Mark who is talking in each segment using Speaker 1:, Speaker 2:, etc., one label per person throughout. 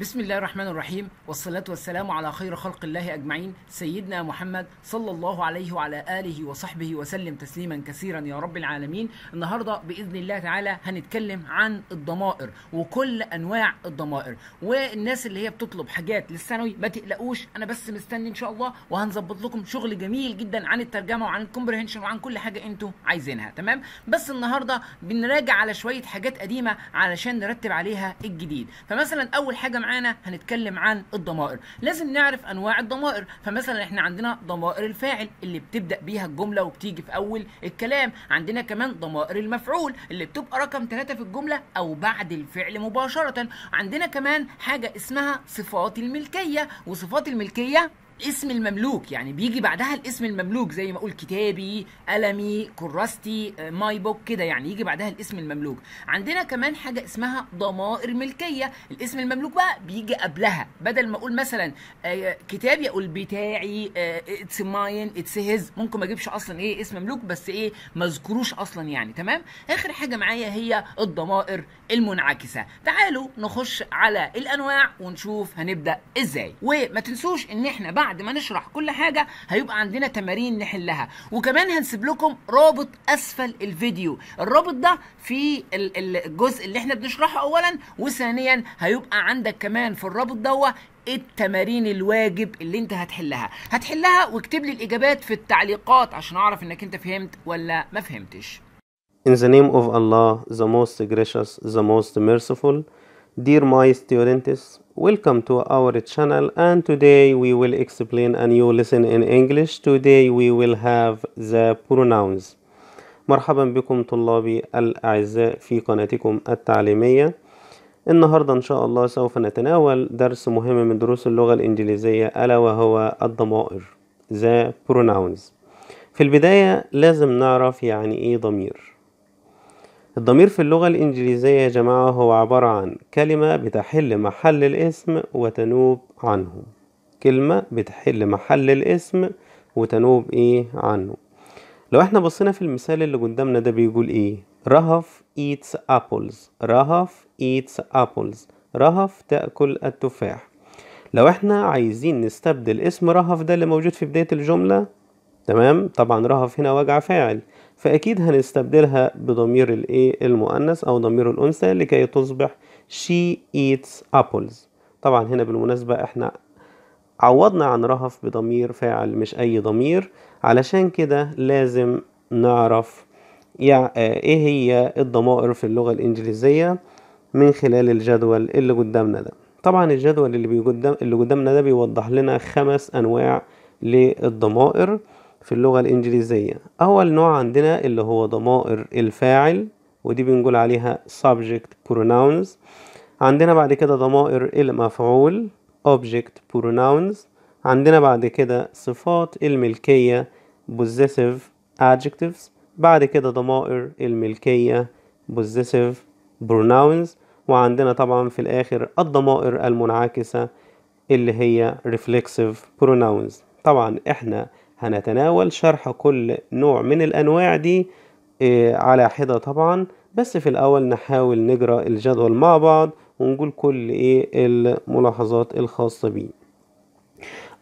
Speaker 1: بسم الله الرحمن الرحيم والصلاة والسلام على خير خلق الله أجمعين سيدنا محمد صلى الله عليه وعلى آله وصحبه وسلم تسليما كثيرا يا رب العالمين النهاردة بإذن الله تعالى هنتكلم عن الضمائر وكل أنواع الضمائر والناس اللي هي بتطلب حاجات للثانوي ما تقلقوش أنا بس مستني إن شاء الله وهنظبط لكم شغل جميل جدا عن الترجمة وعن الكومبريهنشن وعن كل حاجة أنتوا عايزينها تمام بس النهاردة بنراجع على شوية حاجات قديمة علشان نرتب عليها الجديد فمثلا أول حاجة معانا هنتكلم عن الضمائر لازم نعرف انواع الضمائر فمثلا احنا عندنا ضمائر الفاعل اللي بتبدا بيها الجمله وبتيجي في اول الكلام عندنا كمان ضمائر المفعول اللي بتبقى رقم 3 في الجمله او بعد الفعل مباشره عندنا كمان حاجه اسمها صفات الملكيه وصفات الملكيه اسم المملوك يعني بيجي بعدها الاسم المملوك زي ما اقول كتابي قلمي كراستي آه، ماي بوك كده يعني يجي بعدها الاسم المملوك عندنا كمان حاجه اسمها ضمائر ملكيه الاسم المملوك بقى بيجي قبلها بدل ما اقول مثلا آه، كتابي اقول بتاعي اتس ماين اتس هيز ممكن ما اجيبش اصلا ايه اسم مملوك بس ايه ما اذكروش اصلا يعني تمام اخر حاجه معايا هي الضمائر المنعكسه تعالوا نخش على الانواع ونشوف هنبدا ازاي وما تنسوش ان احنا بعد بعد ما نشرح كل حاجه هيبقى عندنا تمارين نحلها وكمان هنسيب لكم رابط اسفل الفيديو الرابط ده في الجزء اللي احنا بنشرحه اولا وثانيا هيبقى عندك كمان في الرابط دوه التمارين الواجب اللي انت هتحلها هتحلها واكتب لي الاجابات في التعليقات عشان اعرف انك انت فهمت ولا ما فهمتش
Speaker 2: In the name of Allah, the most gracious, the most merciful, dear my students, Welcome to our channel and today we will explain a new lesson in English. Today we will have the pronouns. مرحبا بكم طلابي الأعزاء في قناتكم التعليمية. النهاردة إن شاء الله سوف نتناول درس مهم من دروس اللغة الإنجليزية ألا وهو الضمائر the pronouns. في البداية لازم نعرف يعني إيه ضمير الضمير في اللغة الإنجليزية يا جماعة هو عبارة عن كلمة بتحل محل الاسم وتنوب عنه كلمة بتحل محل الاسم وتنوب إيه عنه لو احنا بصينا في المثال اللي قدامنا ده بيقول إيه رهف eats apples رهف eats apples رهف تأكل التفاح لو احنا عايزين نستبدل اسم رهف ده اللي موجود في بداية الجملة تمام طبعا رهف هنا وجع فاعل فأكيد هنستبدلها بضمير الايه المؤنث أو ضمير الأنثى لكي تصبح she eats apples طبعا هنا بالمناسبة احنا عوضنا عن رهف بضمير فاعل مش أي ضمير علشان كده لازم نعرف يعني ايه هي الضمائر في اللغة الإنجليزية من خلال الجدول اللي قدامنا ده طبعا الجدول اللي بيقدم اللي قدامنا ده بيوضح لنا خمس أنواع للضمائر في اللغة الإنجليزية أول نوع عندنا اللي هو ضمائر الفاعل ودي بنقول عليها subject pronouns عندنا بعد كده ضمائر المفعول object pronouns عندنا بعد كده صفات الملكية possessive adjectives بعد كده ضمائر الملكية possessive pronouns وعندنا طبعا في الآخر الضمائر المنعكسة اللي هي reflexive pronouns طبعا احنا هنتناول شرح كل نوع من الأنواع دي آه، على حدة طبعا بس في الأول نحاول نجرى الجدول مع بعض ونقول كل إيه الملاحظات الخاصة بيه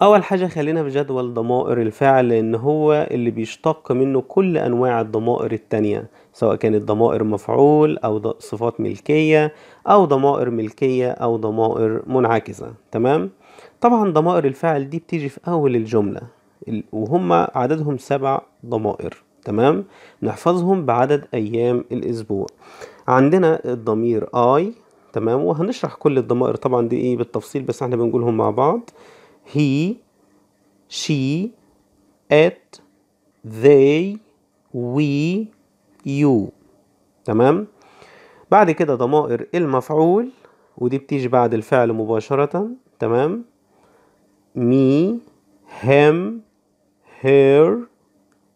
Speaker 2: أول حاجة خلينا في جدول ضمائر الفعل لأن هو اللي بيشتق منه كل أنواع الضمائر التانية سواء كانت ضمائر مفعول أو صفات ملكية أو ضمائر ملكية أو ضمائر منعكسة تمام؟ طبعا ضمائر الفعل دي بتيجي في أول الجملة وهم عددهم سبع ضمائر تمام نحفظهم بعدد أيام الأسبوع عندنا الضمير I تمام وهنشرح كل الضمائر طبعا دي ايه بالتفصيل بس احنا بنقولهم مع بعض he she ات they we you تمام بعد كده ضمائر المفعول ودي بتيجي بعد الفعل مباشرة تمام me him, her,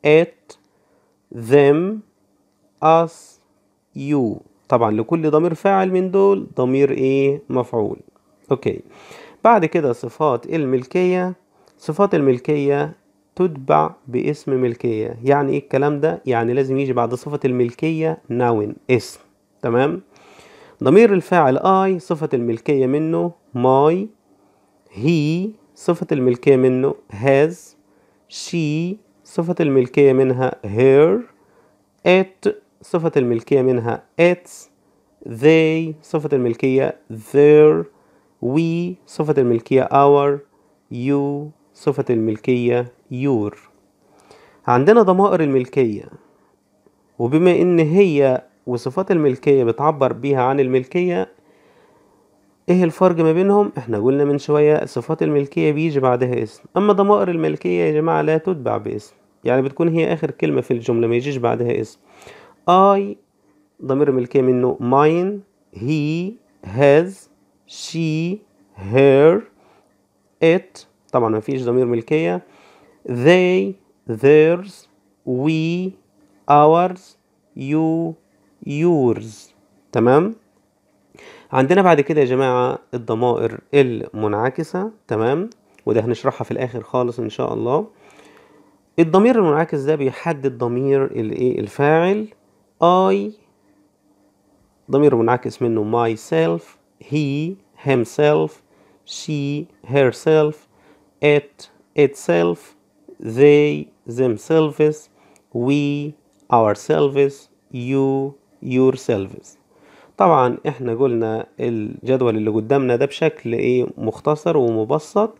Speaker 2: it, them, us, you طبعا لكل ضمير فاعل من دول ضمير ايه مفعول اوكي بعد كده صفات الملكية صفات الملكية تتبع باسم ملكية يعني ايه الكلام ده يعني لازم يجي بعد صفة الملكية ناون اسم تمام ضمير الفاعل اي صفة الملكية منه ماي هي صفة الملكية منه has she صفة الملكية منها her it صفة الملكية منها its they صفة الملكية their we صفة الملكية our you صفة الملكية your عندنا ضمائر الملكية وبما إن هي وصفات الملكية بتعبر بيها عن الملكية ايه الفرق ما بينهم احنا قلنا من شوية صفات الملكية بيجي بعدها اسم اما ضمائر الملكية يا جماعة لا تتبع باسم يعني بتكون هي اخر كلمة في الجملة ما يجيش بعدها اسم I ضمير الملكية منه mine he has she her it طبعا ما فيش ضمير ملكية they theirs we ours you yours تمام عندنا بعد كده يا جماعة الضمائر المنعكسة تمام وده هنشرحها في الآخر خالص إن شاء الله الضمير المنعكس ده بيحدد ضمير الايه الفاعل I ضمير منعكس منه myself he himself she herself it itself they themselves we ourselves you yourselves طبعا احنا قلنا الجدول اللي قدامنا ده بشكل ايه مختصر ومبسط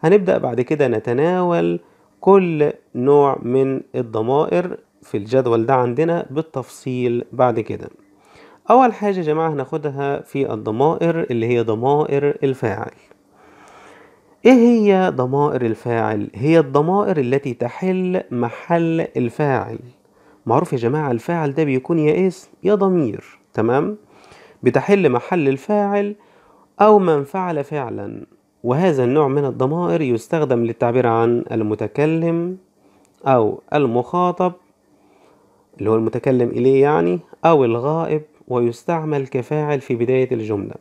Speaker 2: هنبدأ بعد كده نتناول كل نوع من الضمائر في الجدول ده عندنا بالتفصيل بعد كده أول حاجة يا جماعة هناخدها في الضمائر اللي هي ضمائر الفاعل إيه هي ضمائر الفاعل؟ هي الضمائر التي تحل محل الفاعل معروف يا جماعة الفاعل ده بيكون يا اسم يا ضمير تمام؟ بتحل محل الفاعل أو من فعل فعلا وهذا النوع من الضمائر يستخدم للتعبير عن المتكلم أو المخاطب اللي هو المتكلم إليه يعني أو الغائب ويستعمل كفاعل في بداية الجملة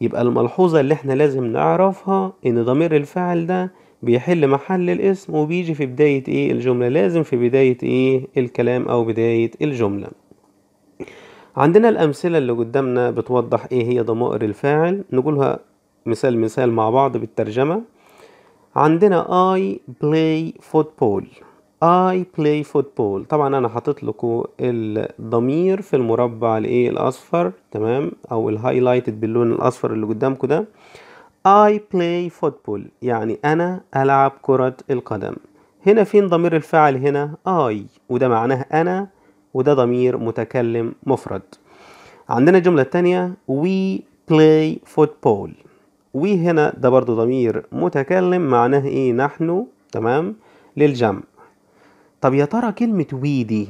Speaker 2: يبقى الملحوظة اللي احنا لازم نعرفها إن ضمير الفاعل ده بيحل محل الاسم وبيجي في بداية ايه الجملة لازم في بداية ايه الكلام أو بداية الجملة عندنا الأمثلة اللي قدامنا بتوضح إيه هي ضمائر الفاعل نقولها مثال مثال مع بعض بالترجمة عندنا I play football I play football طبعا أنا حاطط لكم الضمير في المربع الإيه الأصفر تمام أو الهايلايتد باللون الأصفر اللي قدامكم ده I play football يعني أنا ألعب كرة القدم هنا فين ضمير الفاعل هنا I وده معناه أنا وده ضمير متكلم مفرد عندنا الجملة الثانية we play football we هنا ده برضو ضمير متكلم معناه ايه نحن تمام للجمع طب يا ترى كلمة we دي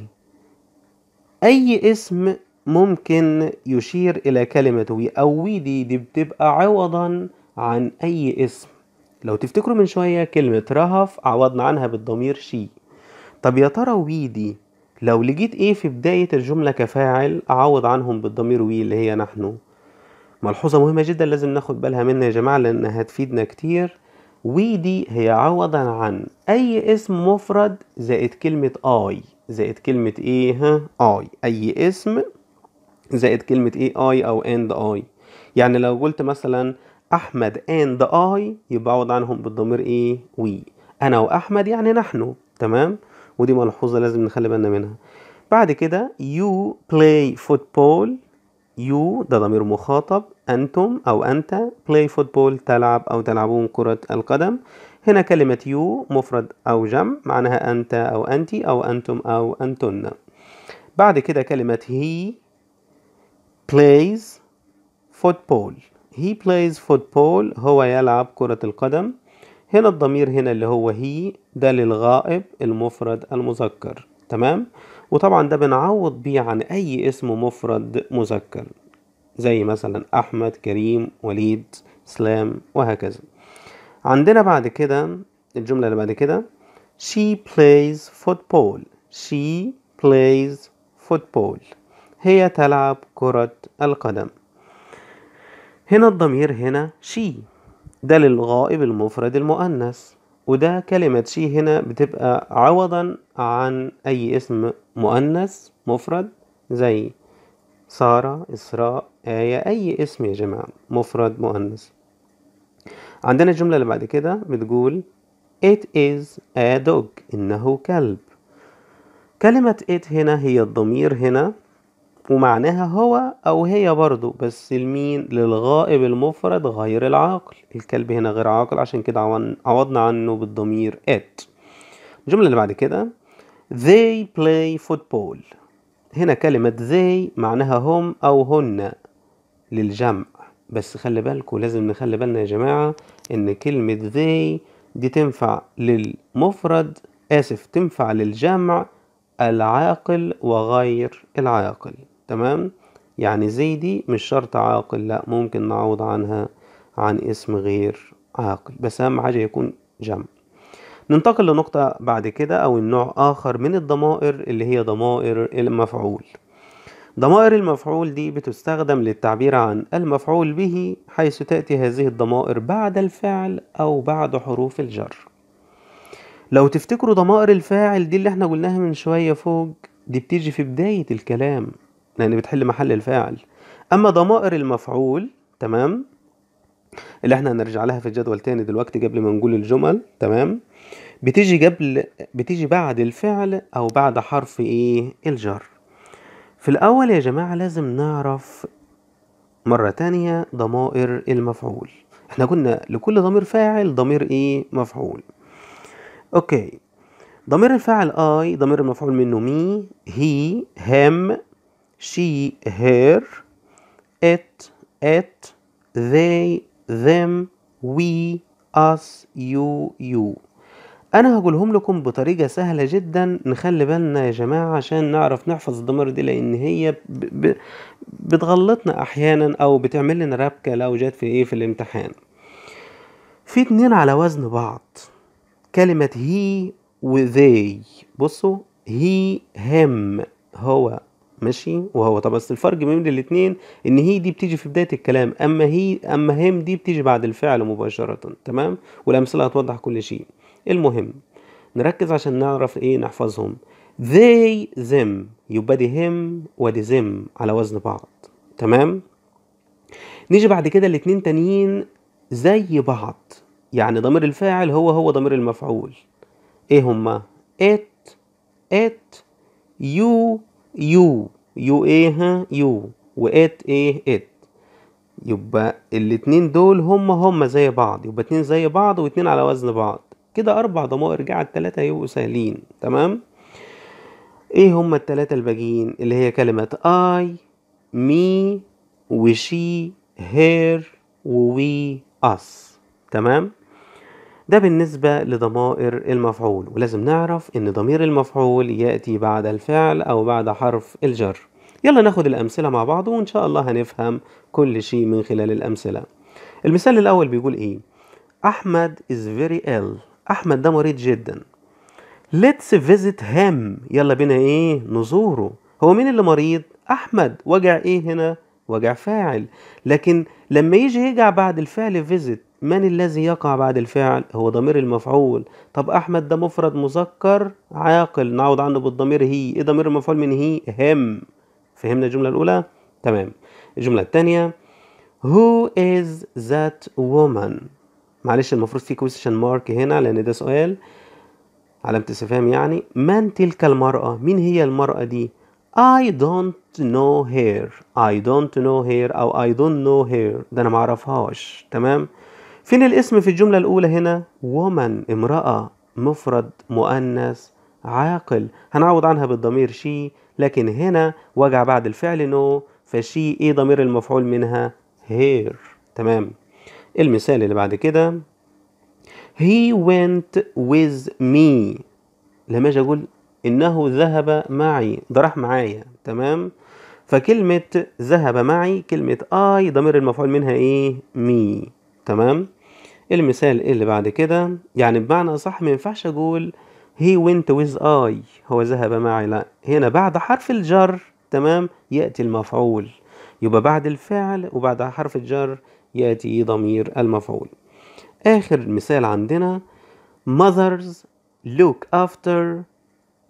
Speaker 2: أي اسم ممكن يشير إلى كلمة وي أو we دي دي بتبقى عوضا عن أي اسم لو تفتكروا من شوية كلمة رهف عوضنا عنها بالضمير شي طب يا ترى we دي لو لقيت ايه في بداية الجملة كفاعل اعوض عنهم بالضمير وي اللي هي نحن ملحوظة مهمة جدا لازم ناخد بالها منها يا جماعة لانها هتفيدنا كتير وي دي هي عوضا عن اي اسم مفرد زائد كلمة اي زائد كلمة ايه اي اي اسم زائد كلمة ايه اي او اند اي يعني لو قلت مثلا احمد اند اي يبقى عوض عنهم بالضمير ايه وي انا واحمد يعني نحن تمام ودي ملحوظة لازم نخلي بالنا منها بعد كده you play football you ده ضمير مخاطب أنتم أو أنت play football تلعب أو تلعبون كرة القدم هنا كلمة you مفرد أو جمع معناها أنت أو أنت أو أنتم أو أنتن بعد كده كلمة he plays football he plays football هو يلعب كرة القدم هنا الضمير هنا اللي هو هي ده للغائب المفرد المذكر تمام وطبعا ده بنعوض بيه عن اي اسم مفرد مذكر زي مثلا احمد كريم وليد اسلام وهكذا عندنا بعد كده الجملة اللي بعد كده she plays football she plays football هي تلعب كرة القدم هنا الضمير هنا she ده للغائب المفرد المؤنث وده كلمة شي هنا بتبقى عوضا عن أي اسم مؤنث مفرد زي سارة إسراء آية أي اسم يا جماعة مفرد مؤنث عندنا الجملة اللي بعد كده بتقول It is a dog إنه كلب كلمة it هنا هي الضمير هنا ومعناها هو أو هي برضو بس لمين للغائب المفرد غير العاقل الكلب هنا غير عاقل عشان كده عوضنا عنه بالضمير at الجملة اللي بعد كده they play football هنا كلمة they معناها هم أو هن للجمع بس خلي بالكوا لازم نخلي بالنا يا جماعة إن كلمة they دي تنفع للمفرد آسف تنفع للجمع العاقل وغير العاقل تمام يعني زي دي مش شرط عاقل لا ممكن نعوض عنها عن اسم غير عاقل بس أهم حاجة يكون جمع ننتقل لنقطة بعد كده أو النوع آخر من الضمائر اللي هي ضمائر المفعول ضمائر المفعول دي بتستخدم للتعبير عن المفعول به حيث تأتي هذه الضمائر بعد الفعل أو بعد حروف الجر لو تفتكروا ضمائر الفاعل دي اللي احنا قلناها من شوية فوق دي بتيجي في بداية الكلام لأن يعني بتحل محل الفاعل أما ضمائر المفعول تمام اللي احنا هنرجع لها في الجدول تاني دلوقتي قبل ما نقول الجمل تمام بتيجي قبل بتيجي بعد الفعل أو بعد حرف إيه الجر في الأول يا جماعة لازم نعرف مرة تانية ضمائر المفعول احنا قلنا لكل ضمير فاعل ضمير ايه مفعول اوكي ضمير الفاعل اي ضمير المفعول منه مي هي هام she, her, it, it, they, them, we, us, you, you انا هقولهم لكم بطريقه سهله جدا نخلي بالنا يا جماعه عشان نعرف نحفظ الضمائر دي لان هي ب... ب... بتغلطنا احيانا او بتعمل لنا ربكه لو جت في ايه في الامتحان في اتنين على وزن بعض كلمه هي وذي بصوا هي هم هو ماشي وهو طب بس الفرق بين الاتنين ان هي دي بتيجي في بدايه الكلام اما هي اما هم دي بتيجي بعد الفعل مباشره تمام والامثله هتوضح كل شيء المهم نركز عشان نعرف ايه نحفظهم they them يبقى دي هم ودي them على وزن بعض تمام نيجي بعد كده الاتنين تانيين زي بعض يعني ضمير الفاعل هو هو ضمير المفعول ايه هما it it you يو يو ايه ها يو وات ايه ات يبقى الاتنين دول هما هما زي بعض يبقى اتنين زي بعض واتنين على وزن بعض كده اربع ضمائر جاء التلاتة هيبقوا سهلين تمام ايه هما التلاتة الباقيين اللي هي كلمة اي مي وشي هير ووي اس تمام ده بالنسبة لضمائر المفعول ولازم نعرف إن ضمير المفعول يأتي بعد الفعل أو بعد حرف الجر يلا ناخد الأمثلة مع بعض وإن شاء الله هنفهم كل شيء من خلال الأمثلة المثال الأول بيقول إيه أحمد is very ill أحمد ده مريض جدا let's visit him يلا بينا إيه نزوره هو مين اللي مريض أحمد وجع إيه هنا وجع فاعل لكن لما يجي يجع بعد الفعل visit من الذي يقع بعد الفعل هو ضمير المفعول طب احمد ده مفرد مذكر عاقل نعوض عنه بالضمير هي ايه ضمير المفعول من هي هم فهمنا الجمله الاولى تمام الجمله الثانيه who is that woman معلش المفروض في question mark هنا لان ده سؤال علامة استفهام يعني من تلك المرأة مين هي المرأة دي I don't know her I don't know her أو I don't know her ده أنا معرفهاش تمام فين الاسم في الجملة الأولى هنا woman امرأة مفرد مؤنث عاقل هنعوض عنها بالضمير شي لكن هنا وجع بعد الفعل نو فشي ايه ضمير المفعول منها هير تمام المثال اللي بعد كده he went with me لما اجي اقول انه ذهب معي ده راح معايا تمام فكلمة ذهب معي كلمة I ضمير المفعول منها ايه مي تمام المثال اللي بعد كده يعني بمعنى صح ما ينفعش اقول هي went with I هو ذهب معي لا هنا بعد حرف الجر تمام يأتي المفعول يبقى بعد الفعل وبعد حرف الجر يأتي ضمير المفعول آخر مثال عندنا mothers look after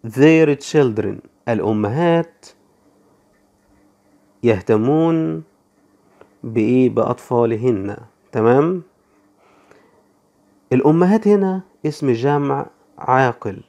Speaker 2: their children الأمهات يهتمون بإيه بأطفالهن تمام الأمهات هنا اسم جمع عاقل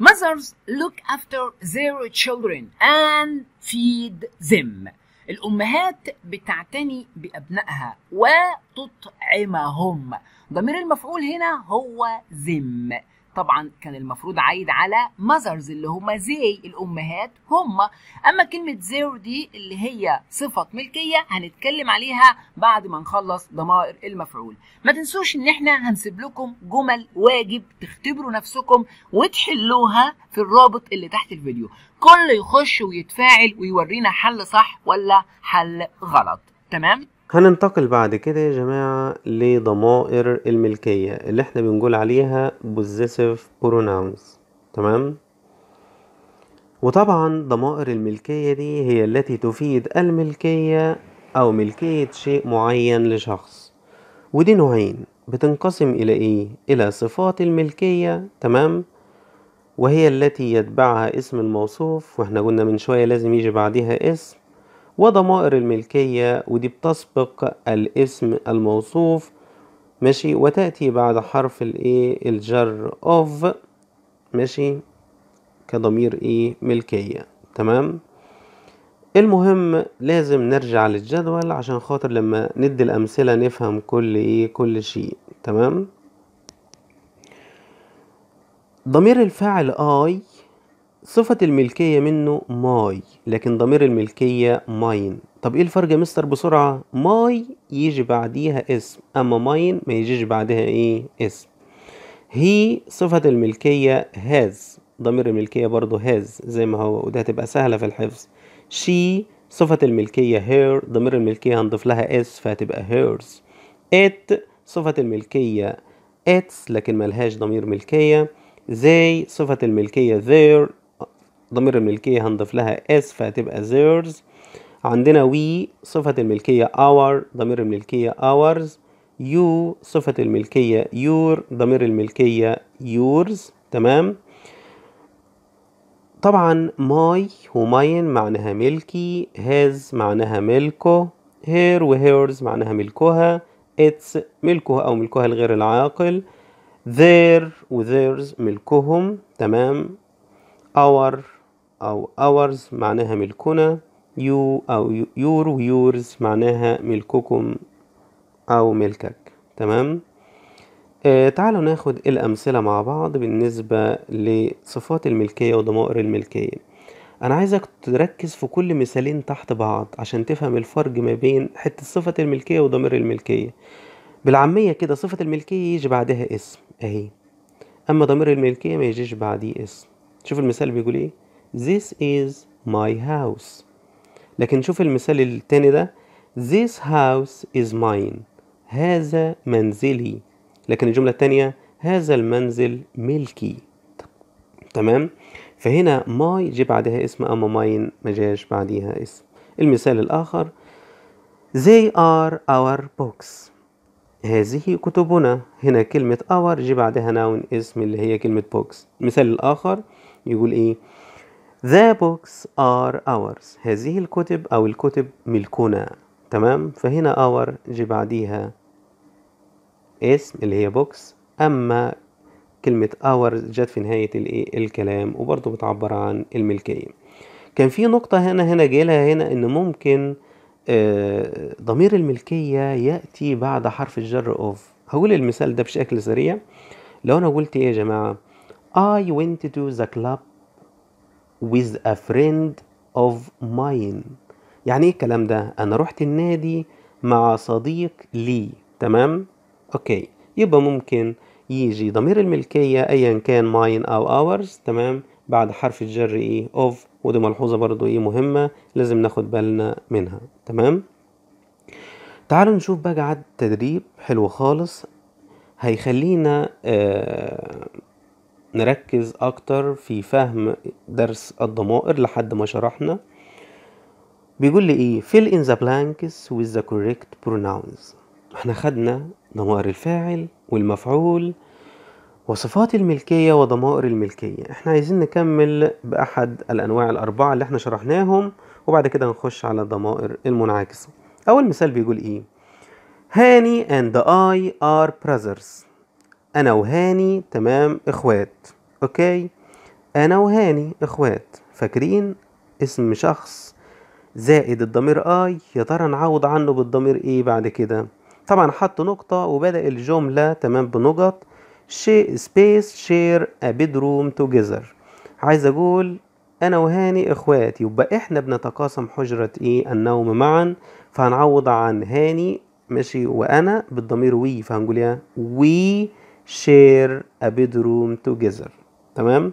Speaker 1: Mothers look after their children and feed them. الأمهات بتعتني بأبنائها وتطعمهم. ضمير المفعول هنا هو ذم. طبعا كان المفروض عايد على ماذرز اللي هم زي الامهات هم اما كلمه زير دي اللي هي صفه ملكيه هنتكلم عليها بعد ما نخلص ضمائر المفعول ما تنسوش ان احنا هنسيب لكم جمل واجب تختبروا نفسكم وتحلوها في الرابط اللي تحت الفيديو كل يخش ويتفاعل ويورينا حل صح ولا حل غلط تمام
Speaker 2: هننتقل بعد كده يا جماعة لضمائر الملكية اللي احنا بنقول عليها possessive pronouns تمام وطبعا ضمائر الملكية دي هي التي تفيد الملكية أو ملكية شيء معين لشخص ودي نوعين بتنقسم إلى إيه؟ إلى صفات الملكية تمام وهي التي يتبعها اسم الموصوف واحنا قلنا من شوية لازم يجي بعدها اسم وضمائر الملكية ودي بتسبق الاسم الموصوف ماشي وتأتي بعد حرف الايه الجر of ماشي كضمير ايه ملكية تمام المهم لازم نرجع للجدول عشان خاطر لما ندي الأمثلة نفهم كل ايه كل شيء تمام ضمير الفاعل اي صفة الملكية منه ماي لكن ضمير الملكية ماين طب ايه الفرق يا مستر بسرعة ماي يجي بعديها اسم اما ماين ما يجيش بعدها ايه اسم هي صفة الملكية هاز ضمير الملكية برضه هاز زي ما هو وده هتبقى سهلة في الحفظ شي صفة الملكية هير ضمير الملكية هنضيف لها اس فهتبقى هيرز ات صفة الملكية اتس لكن ملهاش ضمير ملكية زي صفة الملكية ذير ضمير الملكية هنضيف لها اس فهتبقى theirs عندنا وي صفة الملكية our ضمير الملكية ours you صفة الملكية your ضمير الملكية yours تمام طبعا ماي وماين معناها ملكي هاز معناها ملكه هير وهيرز معناها ملكها اتس ملكه او ملكها الغير العاقل their وذيرز ملكهم تمام our أو ours معناها ملكنا يو أو يور ويورز معناها ملككم أو ملكك تمام آه، تعالوا ناخد الأمثلة مع بعض بالنسبة لصفات الملكية وضمائر الملكية أنا عايزك تركز في كل مثالين تحت بعض عشان تفهم الفرق ما بين حتة صفة الملكية وضمير الملكية بالعامية كده صفة الملكية يجي بعدها اسم أهي أما ضمير الملكية ما يجيش بعديه اسم شوف المثال بيقول إيه This is my house لكن شوف المثال التاني ده This house is mine هذا منزلي لكن الجملة التانية هذا المنزل ملكي تمام فهنا ماي جه بعدها اسم أما ماين ما جاش بعديها اسم المثال الآخر They are our books هذه كتبنا هنا كلمة our جه بعدها نون اسم اللي هي كلمة books المثال الآخر يقول إيه The books are ours هذه الكتب أو الكتب ملكنا تمام فهنا our جي بعديها اسم اللي هي بوكس أما كلمة our جت في نهاية الإيه الكلام وبرضه بتعبر عن الملكية كان في نقطة هنا هنا جايلها هنا إن ممكن آه، ضمير الملكية يأتي بعد حرف الجر أوف هقول المثال ده بشكل سريع لو أنا قلت إيه يا جماعة I went to the club with a friend of mine يعني ايه الكلام ده انا رحت النادي مع صديق لي تمام اوكي يبقى ممكن يجي ضمير الملكية ايا كان ماين او اورز تمام بعد حرف الجر ايه اوف ودي ملحوظة برضو ايه مهمة لازم ناخد بالنا منها تمام تعالوا نشوف بقى عد تدريب حلو خالص هيخلينا آه نركز اكتر في فهم درس الضمائر لحد ما شرحنا بيقول لي ايه fill in the blanks with the correct pronouns احنا خدنا ضمائر الفاعل والمفعول وصفات الملكية وضمائر الملكية احنا عايزين نكمل بأحد الأنواع الأربعة اللي احنا شرحناهم وبعد كده نخش على الضمائر المنعكسة أول مثال بيقول إيه هاني and I are brothers انا وهاني تمام اخوات اوكي انا وهاني اخوات فاكرين اسم شخص زائد الضمير اي يا ترى نعوض عنه بالضمير ايه بعد كده طبعا حط نقطة وبدأ الجملة تمام بنقط شي سبيس شير ا بيدروم توجذر عايز اقول انا وهاني اخوات يبقى احنا بنتقاسم حجرة ايه النوم معا فهنعوض عن هاني ماشي وانا بالضمير وي فهنقول يا وي share a bedroom together تمام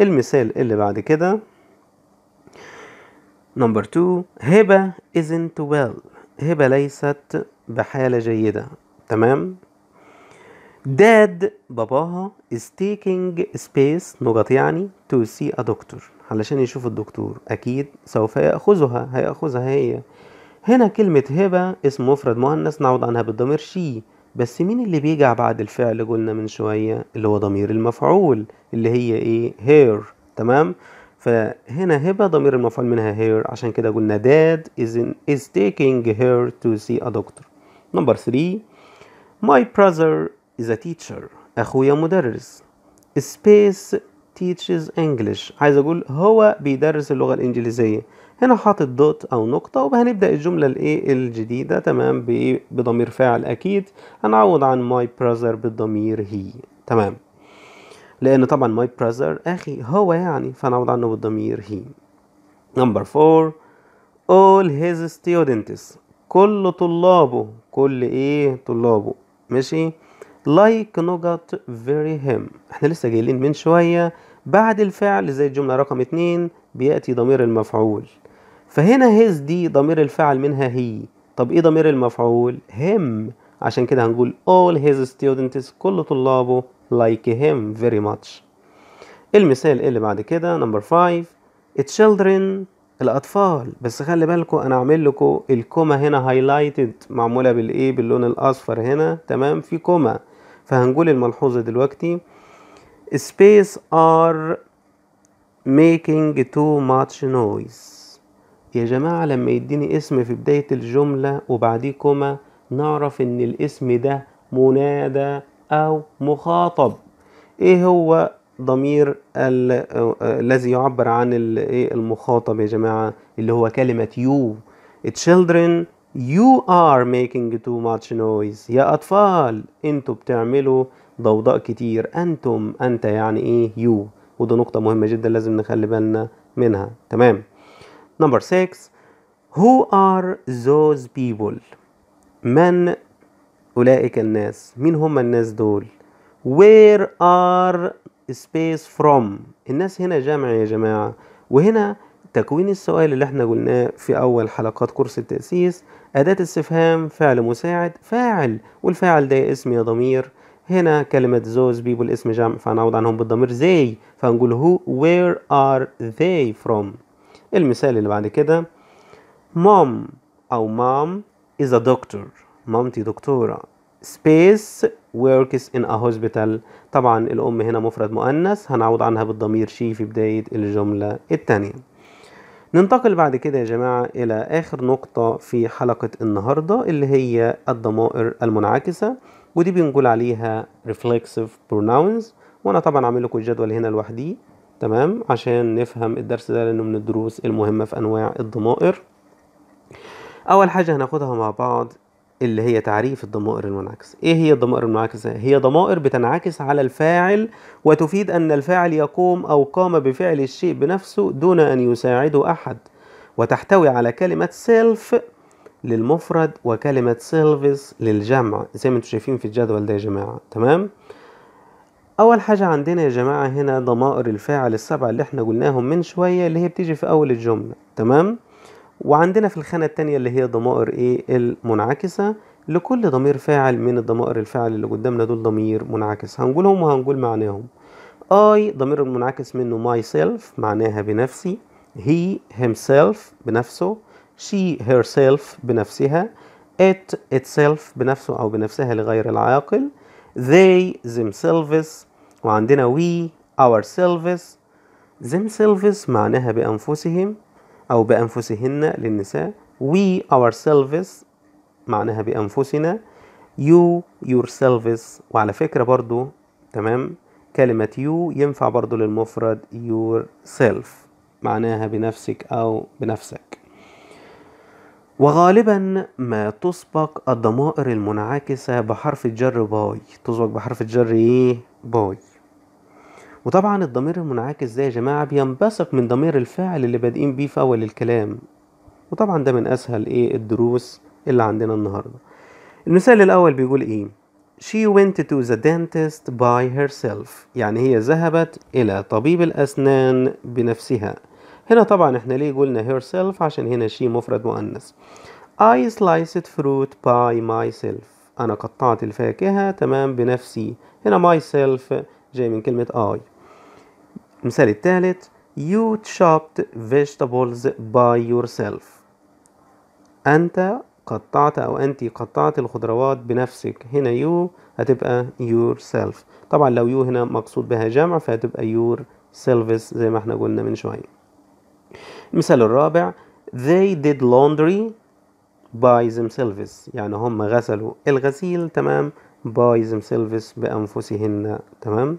Speaker 2: إيه المثال اللي بعد كده نمبر 2 هبة isn't well هبة ليست بحالة جيدة تمام داد باباها is taking space نقط يعني to see a doctor علشان يشوف الدكتور أكيد سوف يأخذها هيأخذها هي هنا كلمة هبة اسم مفرد مؤنث نعود عنها بالضمير شي بس مين اللي بيجي بعد الفعل قلنا من شوية اللي هو ضمير المفعول اللي هي ايه هير تمام فهنا هبة ضمير المفعول منها هير عشان كده قلنا dad is, in, is taking her to see a doctor نمبر 3 my brother is a teacher أخويا مدرس space teaches English عايز أقول هو بيدرس اللغة الإنجليزية هنا حاطط دوت او نقطة وهنبدأ الجملة الايه الجديدة تمام بضمير فاعل اكيد هنعوض عن ماي brother بالضمير هي تمام لان طبعا ماي brother اخي هو يعني فنعوض عنه بالضمير هي نمبر 4 all his students كل طلابه كل ايه طلابه ماشي like نجت very him احنا لسه جايلين من شوية بعد الفعل زي الجملة رقم اتنين بيأتي ضمير المفعول فهنا هيز دي ضمير الفعل منها هي طب ايه ضمير المفعول هم عشان كده هنقول all his students كل طلابه like him very much المثال اللي بعد كده نمبر 5 children الاطفال بس خلي بالكم انا أعمل لكم الكوما هنا هايلايتد معموله بالايه باللون الاصفر هنا تمام في كوما فهنقول الملحوظه دلوقتي space are making too much noise يا جماعة لما يديني اسم في بداية الجملة وبعديه كما نعرف ان الاسم ده منادى او مخاطب ايه هو ضمير الذي يعبر عن إيه المخاطب يا جماعة اللي هو كلمة you children you are making too much noise يا أطفال أنتوا بتعملوا ضوضاء كتير أنتم أنت يعني إيه you وده نقطة مهمة جدا لازم نخلي بالنا منها تمام Number six, who are those people? من أولئك الناس؟ مين هم الناس دول؟ Where are space from؟ الناس هنا جمع يا جماعة وهنا تكوين السؤال اللي احنا قلناه في أول حلقات كورس التأسيس أداة استفهام فعل مساعد فاعل والفاعل ده اسم يا ضمير هنا كلمة those people اسم جمع فنعوض عنهم بالضمير they فهنقول who where are they from المثال اللي بعد كده مام أو مام is a doctor مامتي دكتورة space works in a hospital طبعا الأم هنا مفرد مؤنث هنعوض عنها بالضمير شي في بداية الجملة التانية ننتقل بعد كده يا جماعة إلى آخر نقطة في حلقة النهاردة اللي هي الضمائر المنعكسة ودي بنقول عليها reflexive pronouns وأنا طبعا عامل لكم الجدول هنا لوحدي تمام عشان نفهم الدرس ده لأنه من الدروس المهمة في أنواع الضمائر أول حاجة هناخدها مع بعض اللي هي تعريف الضمائر المنعكسة ايه هي الضمائر المنعكسة هي ضمائر بتنعكس على الفاعل وتفيد ان الفاعل يقوم او قام بفعل الشيء بنفسه دون ان يساعده احد وتحتوي على كلمة سيلف للمفرد وكلمة سيلفس للجمع زي ما انتم شايفين في الجدول ده يا جماعة تمام اول حاجة عندنا يا جماعة هنا ضمائر الفاعل السبعة اللي احنا قلناهم من شوية اللي هي بتيجي في اول الجملة تمام وعندنا في الخانة التانية اللي هي ضمائر ايه المنعكسة لكل ضمير فاعل من الضمائر الفاعل اللي قدامنا دول ضمير منعكس هنقولهم وهنقول معناهم اي ضمير المنعكس منه myself معناها بنفسي he himself بنفسه she herself بنفسها it itself بنفسه او بنفسها لغير العاقل they themselves وعندنا we ourselves themselves معناها بأنفسهم أو بأنفسهن للنساء we ourselves معناها بأنفسنا you yourselves وعلى فكرة برضو تمام كلمة you ينفع برضو للمفرد yourself معناها بنفسك أو بنفسك وغالبا ما تسبق الضمائر المنعكسة بحرف الجر باي تسبق بحرف الجر ايه باي وطبعا الضمير المنعكس ده يا جماعة بينبثق من ضمير الفاعل اللي بادئين بيه في أول الكلام وطبعا ده من أسهل إيه الدروس اللي عندنا النهاردة المثال الأول بيقول إيه She went to the dentist by herself يعني هي ذهبت إلى طبيب الأسنان بنفسها هنا طبعا احنا ليه قلنا herself عشان هنا شيء مفرد مؤنث I sliced fruit by myself أنا قطعت الفاكهة تمام بنفسي هنا myself جاي من كلمة I المثال الثالث You chopped vegetables by yourself أنت قطعت أو أنت قطعت الخضروات بنفسك هنا you هتبقى yourself طبعا لو you هنا مقصود بها جمع فهتبقى your selves زي ما احنا قلنا من شوية المثال الرابع they did laundry by themselves يعني هم غسلوا الغسيل تمام by themselves بأنفسهن تمام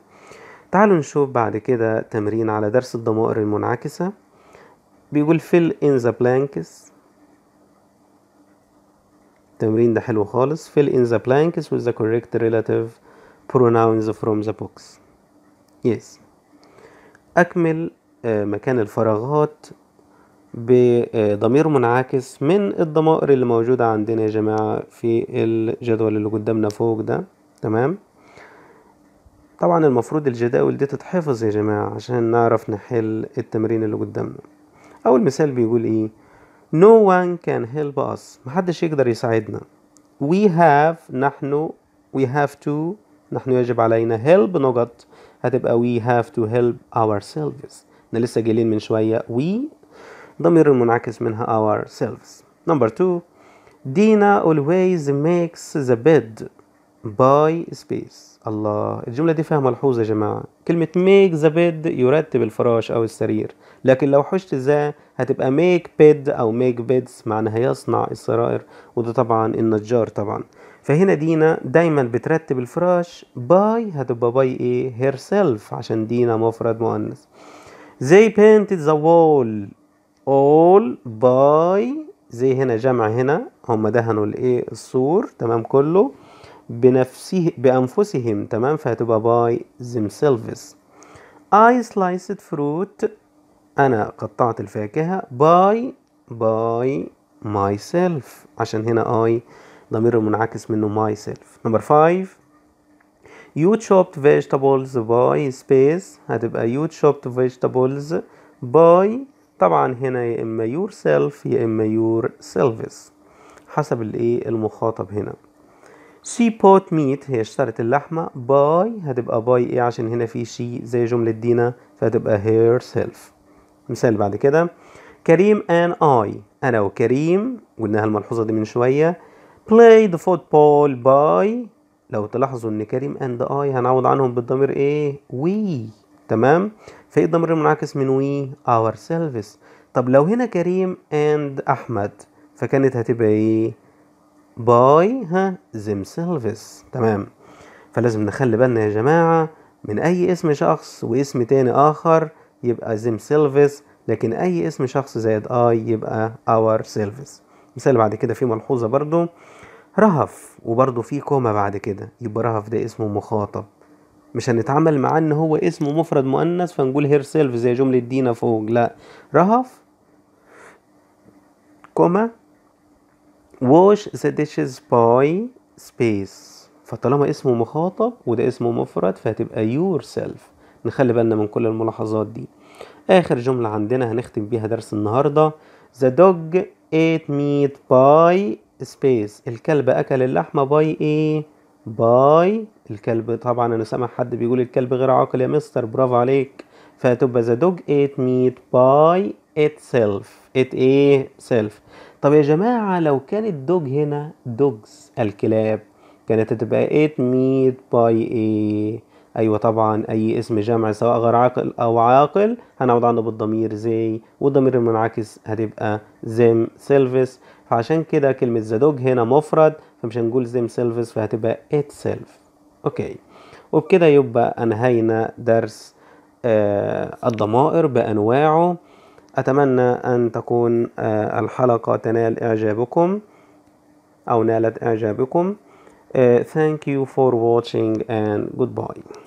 Speaker 2: تعالوا نشوف بعد كده تمرين على درس الضمائر المنعكسة بيقول fill in the blanks التمرين ده حلو خالص fill in the blanks with the correct relative pronouns from the books yes أكمل آه، مكان الفراغات بضمير منعكس من الضمائر اللي موجودة عندنا يا جماعة في الجدول اللي قدامنا فوق ده تمام طبعا المفروض الجداول دي تتحفظ يا جماعة عشان نعرف نحل التمرين اللي قدامنا أول مثال بيقول إيه No one can help us محدش يقدر يساعدنا We have نحن We have to نحن يجب علينا help نقط هتبقى we have to help ourselves احنا لسه جايلين من شوية وي ضمير المنعكس منها ourselves number two دينا always makes the bed by space الله الجملة دي فيها ملحوظة يا جماعة كلمة make the bed يرتب الفراش أو السرير لكن لو حشت ذا هتبقى make bed أو make beds معناها يصنع السرائر وده طبعا النجار طبعا فهنا دينا دايما بترتب الفراش باي هتبقى باي ايه herself عشان دينا مفرد مؤنث they painted the wall all by زي هنا جمع هنا هم دهنوا الايه السور تمام كله بنفسه بانفسهم تمام فهتبقى by themselves I sliced fruit أنا قطعت الفاكهة باي ماي myself عشان هنا I ضمير المنعكس منه myself number 5 يو تشوبت فيجيتابلز باي سبيس هتبقى يو تشوبت فيجيتابلز باي طبعا هنا يا اما يور سيلف يا اما يور سيلفز حسب الايه المخاطب هنا شي بوت ميت هي اشترت اللحمة باي هتبقى باي ايه عشان هنا في شي زي جملة دينا فهتبقى هير سيلف مثال بعد كده كريم ان اي أنا وكريم قلناها الملحوظة دي من شوية ذا football by لو تلاحظوا ان كريم اند اي هنعوض عنهم بالضمير ايه وي تمام في الضمير المنعكس من وي اور سيلفز طب لو هنا كريم اند احمد فكانت هتبقى ايه باي ها زم سيلفز تمام فلازم نخلي بالنا يا جماعه من اي اسم شخص واسم تاني اخر يبقى زم سيلفز لكن اي اسم شخص زائد اي يبقى اور سيلفز مثال بعد كده في ملحوظه برضو رهف وبرضه في كوما بعد كده يبقى رهف ده اسمه مخاطب مش هنتعامل معاه ان هو اسمه مفرد مؤنث فنقول هير سيلف زي جملة دينا فوق لا رهف كوما wash the dishes by space فطالما اسمه مخاطب وده اسمه مفرد فهتبقى يور سيلف نخلي بالنا من كل الملاحظات دي آخر جملة عندنا هنختم بيها درس النهاردة the dog ate meat by سبيس الكلب اكل اللحمه باي ايه باي الكلب طبعا انا سامع حد بيقول الكلب غير عاقل يا مستر برافو عليك فتبقى ذا دوج إيت ميت باي سيلف إت ايه سيلف طب يا جماعه لو كان الدوج هنا دوجز الكلاب كانت هتبقى إيت ميت باي ايه ايوه طبعا اي اسم جمع سواء غير عاقل او عاقل هنقعد عنه بالضمير زي والضمير المنعكس هتبقى زيم سيلفس فعشان كده كلمة the dog هنا مفرد فمش هنقول them selves فهتبقى itself اوكي وبكده يبقى انهينا درس آه الضمائر بانواعه اتمنى ان تكون آه الحلقة تنال اعجابكم او نالت اعجابكم آه thank you for watching and goodbye